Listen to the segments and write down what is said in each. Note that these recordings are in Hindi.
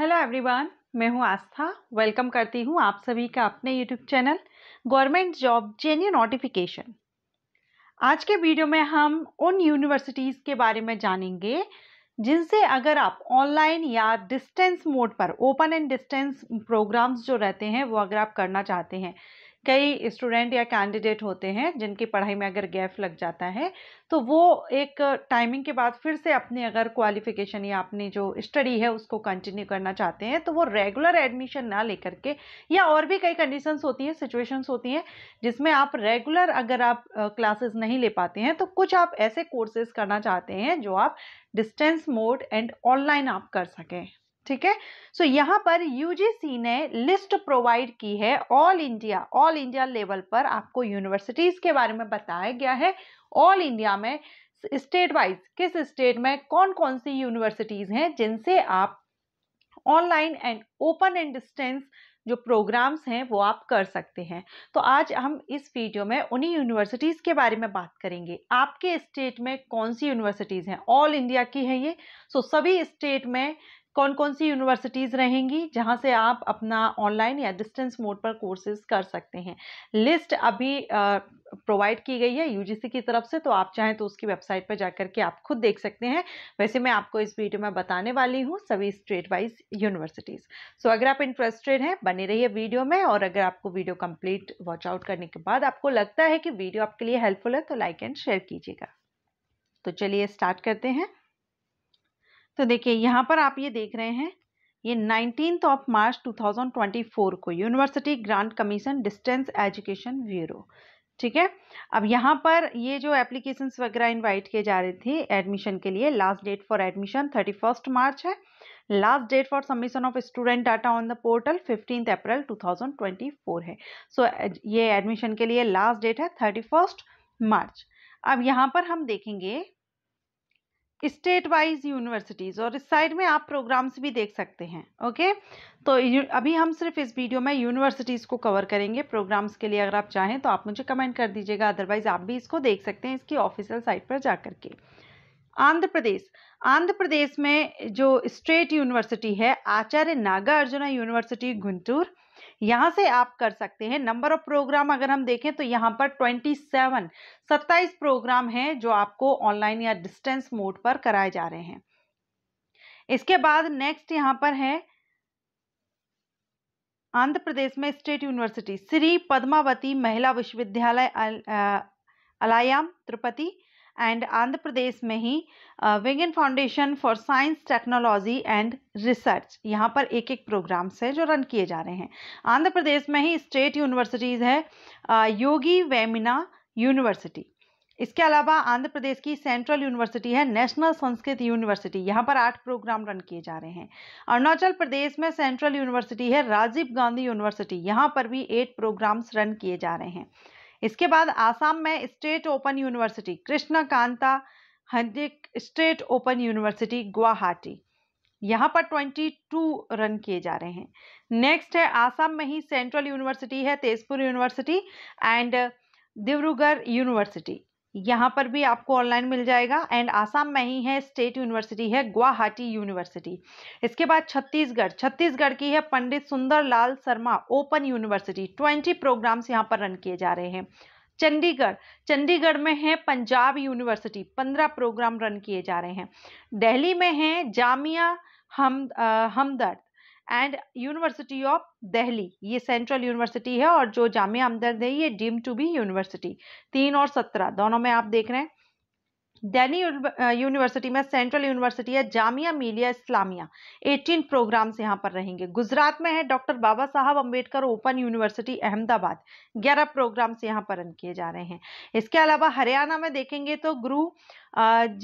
हेलो एवरीवन मैं हूं आस्था वेलकम करती हूं आप सभी का अपने YouTube channel government job genuine notification आज के वीडियो में हम उन यूनिवर्सिटीज़ के बारे में जानेंगे जिनसे अगर आप ऑनलाइन या डिस्टेंस मोड पर ओपन एंड डिस्टेंस प्रोग्राम्स जो रहते हैं वो अगर आप करना चाहते हैं कई स्टूडेंट या कैंडिडेट होते हैं जिनकी पढ़ाई में अगर गैप लग जाता है तो वो एक टाइमिंग के बाद फिर से अपनी अगर क्वालिफिकेशन या अपनी जो स्टडी है उसको कंटिन्यू करना चाहते हैं तो वो रेगुलर एडमिशन ना लेकर के या और भी कई कंडीशंस होती हैं सिचुएशंस होती हैं जिसमें आप रेगुलर अगर आप क्लासेस नहीं ले पाते हैं तो कुछ आप ऐसे कोर्सेज करना चाहते हैं जो आप डिस्टेंस मोड एंड ऑनलाइन आप कर सकें ठीक है सो यहाँ पर यूजीसी ने लिस्ट प्रोवाइड की है all India all India level पर आपको यूनिवर्सिटीज के बारे में बताया गया है ऑल इंडिया में स्टेट वाइज किस स्टेट में कौन कौन सी यूनिवर्सिटीज हैं जिनसे आप online and open and distance जो प्रोग्राम्स हैं वो आप कर सकते हैं तो आज हम इस वीडियो में उन्हीं यूनिवर्सिटीज़ के बारे में बात करेंगे आपके स्टेट में कौन सी यूनिवर्सिटीज़ हैं ऑल इंडिया की है ये सो so, सभी स्टेट में कौन कौन सी यूनिवर्सिटीज़ रहेंगी जहाँ से आप अपना ऑनलाइन या डिस्टेंस मोड पर कोर्सेज कर सकते हैं लिस्ट अभी प्रोवाइड की गई है यूजीसी की तरफ से तो आप चाहें तो उसकी वेबसाइट पर जाकर के आप खुद देख सकते हैं वैसे मैं आपको इस वीडियो में बताने वाली हूँ सभी स्टेट वाइज यूनिवर्सिटीज़ सो अगर आप इंटरेस्टेड हैं बने रहिए है वीडियो में और अगर आपको वीडियो कम्प्लीट वॉच आउट करने के बाद आपको लगता है कि वीडियो आपके लिए हेल्पफुल है तो लाइक एंड शेयर कीजिएगा तो चलिए स्टार्ट करते हैं तो देखिए यहाँ पर आप ये देख रहे हैं ये नाइनटीन ऑफ मार्च 2024 को University Grant Commission Distance Education Bureau ठीक है अब यहाँ पर ये जो एप्लीकेशंस वगैरह इनवाइट किए जा रहे थे एडमिशन के लिए last date for admission thirty first March है last date for submission of student data on the portal fifteen April 2024 है सो so, ये एडमिशन के लिए लास्ट डेट है थर्टी फर्स्ट मार्च अब यहाँ पर हम देखेंगे स्टेट वाइज यूनिवर्सिटीज़ और इस साइड में आप प्रोग्राम्स भी देख सकते हैं ओके तो अभी हम सिर्फ इस वीडियो में यूनिवर्सिटीज़ को कवर करेंगे प्रोग्राम्स के लिए अगर आप चाहें तो आप मुझे कमेंट कर दीजिएगा अदरवाइज़ आप भी इसको देख सकते हैं इसकी ऑफिशियल साइट पर जा के आंध्र प्रदेश आंध्र प्रदेश में जो स्टेट यूनिवर्सिटी है आचार्य नागार्जुना यूनिवर्सिटी गुंटूर यहाँ से आप कर सकते हैं नंबर ऑफ प्रोग्राम अगर हम देखें तो यहाँ पर ट्वेंटी सेवन सत्ताईस प्रोग्राम हैं जो आपको ऑनलाइन या डिस्टेंस मोड पर कराए जा रहे हैं इसके बाद नेक्स्ट यहाँ पर है आंध्र प्रदेश में स्टेट यूनिवर्सिटी श्री पद्मावती महिला विश्वविद्यालय अलायाम त्रिपति एंड आंध्र प्रदेश में ही Vignan foundation for science technology and research यहाँ पर एक एक प्रोग्राम्स हैं जो रन किए जा रहे हैं आंध्र प्रदेश में ही स्टेट यूनिवर्सिटीज़ है योगी वेमिना यूनिवर्सिटी इसके अलावा आंध्र प्रदेश की सेंट्रल यूनिवर्सिटी है नेशनल संस्कृत यूनिवर्सिटी यहाँ पर आठ प्रोग्राम रन किए जा रहे हैं अरुणाचल प्रदेश में सेंट्रल यूनिवर्सिटी है राजीव गांधी यूनिवर्सिटी यहाँ पर भी एट प्रोग्राम्स रन किए जा रहे हैं इसके बाद आसाम में state open university Krishna Kanta Handique state open university Guwahati यहाँ पर 22 रन किए जा रहे हैं नेक्स्ट है आसाम में ही सेंट्रल यूनिवर्सिटी है Tezpur university and Dibrugarh university यहाँ पर भी आपको ऑनलाइन मिल जाएगा एंड आसाम में ही है स्टेट यूनिवर्सिटी है गुवाहाटी यूनिवर्सिटी इसके बाद छत्तीसगढ़ छत्तीसगढ़ की है Pandit Sundarlal Sharma open university twenty programs यहाँ पर रन किए जा रहे हैं चंडीगढ़ चंडीगढ़ में है पंजाब यूनिवर्सिटी पंद्रह प्रोग्राम रन किए जा रहे हैं दिल्ली में है जामिया हम हमदर्द एंड यूनिवर्सिटी ऑफ दहली ये सेंट्रल यूनिवर्सिटी है और जो जामिया हमदर्द है ये डीम टू बी यूनिवर्सिटी तीन और सत्रह दोनों में आप देख रहे हैं दिल्ली यूनिवर्सिटी में सेंट्रल यूनिवर्सिटी है जामिया मिलिया इस्लामिया 18 प्रोग्राम्स यहाँ पर रहेंगे गुजरात में है doctor Baba Saheb Ambedkar open university Ahmedabad 11 programs यहाँ पर रन किए जा रहे हैं इसके अलावा हरियाणा में देखेंगे तो Guru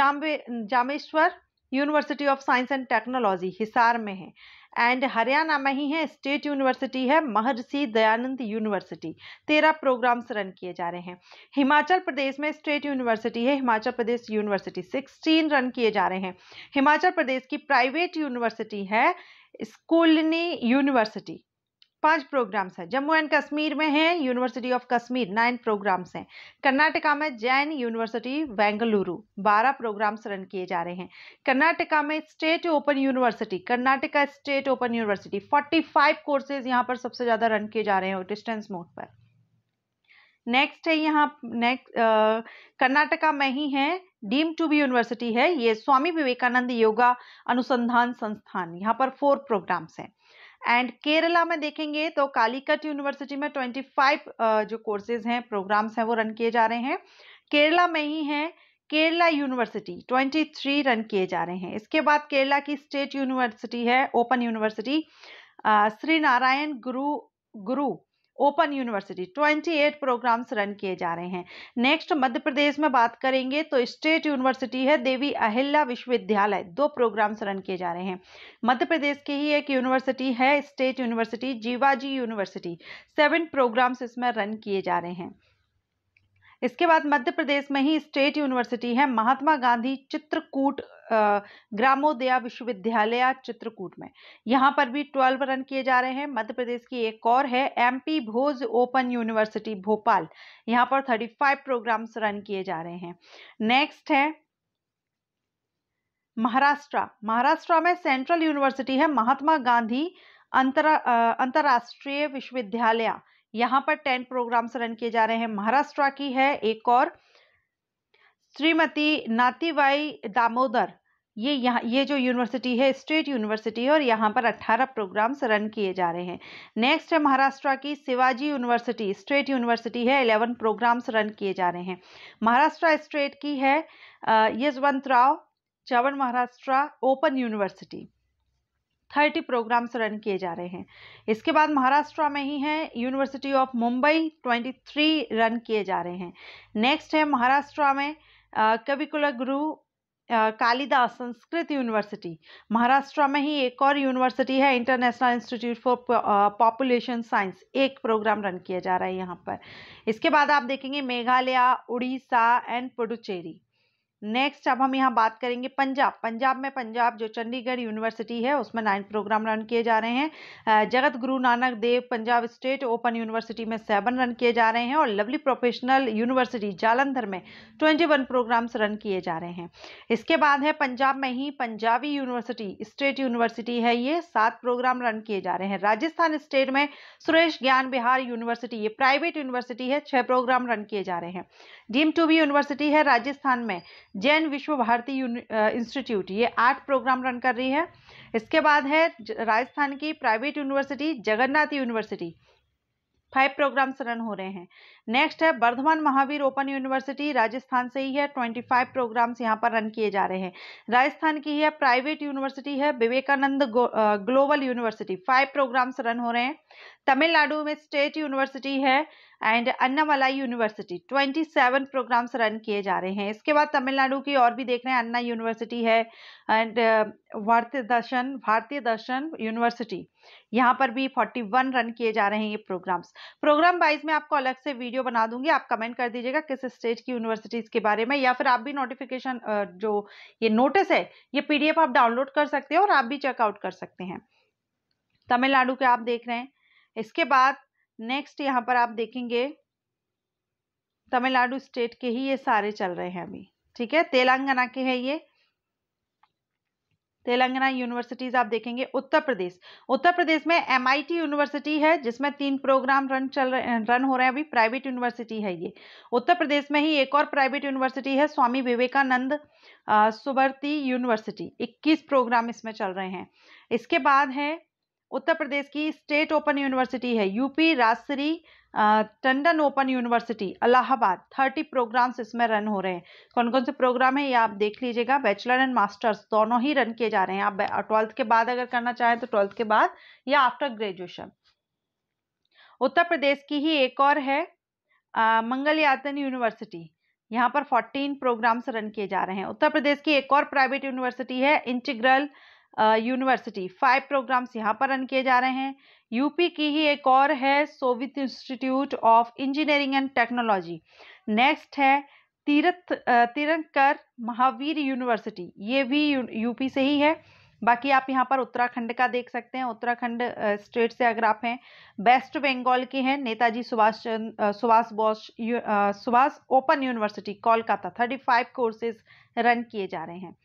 Jambe Jambheshwar university of science and technology Hisar में है एंड हरियाणा में ही है स्टेट यूनिवर्सिटी है महर्षि दयानंद यूनिवर्सिटी तेरह प्रोग्राम्स रन किए जा रहे हैं हिमाचल प्रदेश में स्टेट यूनिवर्सिटी है Himachal Pradesh university sixteen run किए जा रहे हैं हिमाचल प्रदेश की प्राइवेट यूनिवर्सिटी है स्कूलनी यूनिवर्सिटी पांच प्रोग्राम्स हैं जम्मू एंड कश्मीर में है university of Kashmir nine programmes हैं कर्नाटका में जैन यूनिवर्सिटी बेंगलुरु बारह प्रोग्राम्स रन किए जा रहे हैं कर्नाटका में state open university Karnataka state open university forty five courses यहाँ पर सबसे ज़्यादा रन किए जा रहे हैं डिस्टेंस मोड पर नेक्स्ट है यहाँ नेक्स्ट कर्नाटका में ही है डीम टू बी यूनिवर्सिटी है ये स्वामी विवेकानंद योगा अनुसंधान संस्थान यहाँ पर फोर प्रोग्राम्स हैं एंड केरला में देखेंगे तो कालीकट यूनिवर्सिटी में 25 जो कोर्सेज हैं प्रोग्राम्स हैं वो रन किए जा रहे हैं केरला में ही हैं केरला यूनिवर्सिटी 23 रन किए जा रहे हैं इसके बाद केरला की स्टेट यूनिवर्सिटी है open university Shri Narayana Guru Guru open university 28 programmes run किए जा रहे हैं नेक्स्ट मध्य प्रदेश में बात करेंगे तो स्टेट यूनिवर्सिटी है देवी अहिल्ला विश्वविद्यालय दो प्रोग्राम्स रन किए जा रहे हैं मध्य प्रदेश की ही एक यूनिवर्सिटी है state university Jiwaji university seven programmes इसमें रन किए जा रहे हैं इसके बाद मध्य प्रदेश में ही स्टेट यूनिवर्सिटी है महात्मा गांधी चित्रकूट ग्रामोदया विश्वविद्यालय चित्रकूट में यहाँ पर भी ट्वेल्व रन किए जा रहे हैं मध्य प्रदेश की एक और है MP Bhoj open university Bhopal यहाँ पर थर्टी फाइव प्रोग्राम्स रन किए जा रहे हैं नेक्स्ट है महाराष्ट्र महाराष्ट्र में सेंट्रल यूनिवर्सिटी है महात्मा गांधी अंतर अंतर्राष्ट्रीय विश्वविद्यालय यहाँ पर टेन प्रोग्राम्स रन किए जा रहे हैं महाराष्ट्र की है एक और श्रीमती नातीबाई दामोदर ये यहाँ ये जो यूनिवर्सिटी है स्टेट यूनिवर्सिटी है और यहाँ पर 18 प्रोग्राम्स रन किए जा रहे हैं नेक्स्ट है महाराष्ट्र की शिवाजी यूनिवर्सिटी स्टेट यूनिवर्सिटी है 11 प्रोग्राम्स रन किए जा रहे हैं महाराष्ट्र स्टेट की है Yashwantrao Chavan Maharashtra open university thirty programmes run किए जा रहे हैं इसके बाद महाराष्ट्र में ही है university of Mumbai twenty three run किए जा रहे हैं नेक्स्ट है महाराष्ट्र में कविकुल गुरु कालिदास संस्कृत यूनिवर्सिटी महाराष्ट्र में ही एक और यूनिवर्सिटी है international institute for population science एक प्रोग्राम रन किया जा रहा है यहाँ पर इसके बाद आप देखेंगे मेघालय उड़ीसा एंड पुडुचेरी नेक्स्ट अब हम यहाँ बात करेंगे पंजाब पंजाब में पंजाब जो चंडीगढ़ यूनिवर्सिटी है उसमें नाइन प्रोग्राम रन किए जा रहे हैं Jagat Guru Nanak Dev Punjab state open university में सेवन रन किए जा रहे हैं और लवली प्रोफेशनल यूनिवर्सिटी जालंधर में ट्वेंटी वन प्रोग्राम्स रन किए जा रहे हैं इसके बाद है पंजाब में ही पंजाबी यूनिवर्सिटी स्टेट यूनिवर्सिटी है ये सात प्रोग्राम रन किए जा रहे हैं राजस्थान स्टेट में सुरेश ज्ञान बिहार यूनिवर्सिटी ये प्राइवेट यूनिवर्सिटी है छः प्रोग्राम रन किए जा रहे हैं डीम टू बी यूनिवर्सिटी है राजस्थान में जैन विश्व भारती इंस्टीट्यूट ये आठ प्रोग्राम रन कर रही है इसके बाद है राजस्थान की private university Jagannath university five programmes run हो रहे हैं नेक्स्ट है वर्धमान महावीर ओपन यूनिवर्सिटी राजस्थान से ही है ट्वेंटी फाइव प्रोग्राम्स यहाँ पर रन किए जा रहे हैं राजस्थान की है प्राइवेट यूनिवर्सिटी है Vivekananda global university five programmes run हो रहे हैं तमिलनाडु में स्टेट यूनिवर्सिटी है and Annamalai university 27 programmes run किए जा रहे हैं इसके बाद तमिलनाडु की और भी देख रहे हैं अन्ना यूनिवर्सिटी है एंड भारतीय दर्शन भारतीय दर्शन यूनिवर्सिटी यहाँ पर भी 41 रन किए जा रहे हैं ये प्रोग्राम्स प्रोग्राम वाइज में आपको अलग से वीडियो बना दूंगी आप कमेंट कर दीजिएगा किस स्टेट की यूनिवर्सिटीज़ के बारे में या फिर आप भी नोटिफिकेशन uh, जो ये नोटिस है ये पी आप डाउनलोड कर सकते हैं और आप भी चेकआउट कर सकते हैं तमिलनाडु के आप देख रहे हैं इसके बाद नेक्स्ट यहाँ पर आप देखेंगे तमिलनाडु स्टेट के ही ये सारे चल रहे हैं अभी ठीक है तेलंगाना के है ये तेलंगाना यूनिवर्सिटीज़ आप देखेंगे उत्तर प्रदेश उत्तर प्रदेश में एमआईटी यूनिवर्सिटी है जिसमें तीन प्रोग्राम रन चल रहे रन हो रहे हैं अभी प्राइवेट यूनिवर्सिटी है ये उत्तर प्रदेश में ही एक और प्राइवेट यूनिवर्सिटी है स्वामी विवेकानंद सुबर्ती यूनिवर्सिटी 21 प्रोग्राम इसमें चल रहे हैं इसके बाद है उत्तर प्रदेश की स्टेट ओपन यूनिवर्सिटी है UP Rajshri Tandon open university Allahabad thirty programmes इसमें रन हो रहे हैं कौन कौन से प्रोग्राम है ये आप देख लीजिएगा बैचलर एंड मास्टर्स दोनों ही रन किए जा रहे हैं आप ट्वेल्थ के बाद अगर करना चाहें तो ट्वेल्थ के बाद या आफ्टर ग्रेजुएशन उत्तर प्रदेश की ही एक और है मंगलयातन यूनिवर्सिटी यहाँ पर 14 प्रोग्राम्स रन किए जा रहे हैं उत्तर प्रदेश की एक और प्राइवेट यूनिवर्सिटी है इंटीग्रल यूनिवर्सिटी फाइव प्रोग्राम्स यहाँ पर रन किए जा रहे हैं यूपी की ही एक और है soviet institute of engineering and technology next है तीरथ तिरंकर महावीर यूनिवर्सिटी ये भी यू, यूपी से ही है बाकी आप यहाँ पर उत्तराखंड का देख सकते हैं उत्तराखंड स्टेट से अगर आप हैं वेस्ट बंगाल की हैं Netaji Subhash Chandra Subhash Bose Subhash open university Kolkata thirty five courses run किए जा रहे हैं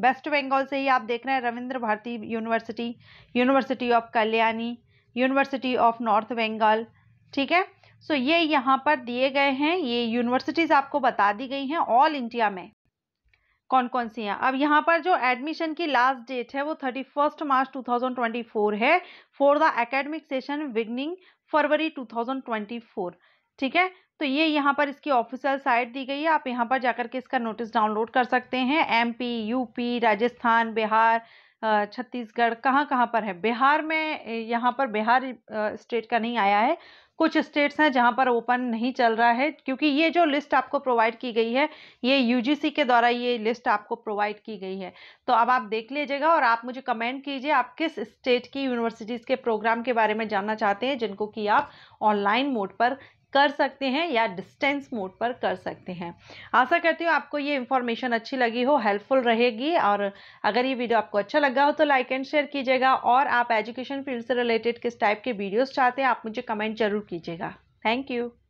वेस्ट बंगाल से ही आप देख रहे हैं Rabindra Bharati university university of Kalyani university of north Bengal ठीक है सो ये यहाँ पर दिए गए हैं ये यूनिवर्सिटीज़ आपको बता दी गई हैं ऑल इंडिया में कौन कौन सी हैं अब यहाँ पर जो एडमिशन की लास्ट डेट है वो thirty first March two thousand twenty four है for the academic session beginning February two thousand twenty four ठीक है तो ये यहाँ पर इसकी ऑफिशियल साइट दी गई है आप यहाँ पर जाकर के इसका नोटिस डाउनलोड कर सकते हैं एम यूपी राजस्थान बिहार छत्तीसगढ़ कहाँ कहाँ पर है बिहार में यहाँ पर बिहार स्टेट का नहीं आया है कुछ स्टेट्स हैं जहाँ पर ओपन नहीं चल रहा है क्योंकि ये जो लिस्ट आपको प्रोवाइड की गई है ये यूजीसी के द्वारा ये लिस्ट आपको प्रोवाइड की गई है तो अब आप देख लीजिएगा और आप मुझे कमेंट कीजिए आप किस स्टेट की यूनिवर्सिटीज़ के प्रोग्राम के बारे में जानना चाहते हैं जिनको कि आप ऑनलाइन मोड पर कर सकते हैं या डिस्टेंस मोड पर कर सकते हैं आशा करती हूँ आपको ये इन्फॉर्मेशन अच्छी लगी हो हेल्पफुल रहेगी और अगर ये वीडियो आपको अच्छा लगा हो तो लाइक एंड शेयर कीजिएगा और आप एजुकेशन फील्ड से रिलेटेड किस टाइप के वीडियोज़ चाहते हैं आप मुझे कमेंट जरूर कीजिएगा थैंक यू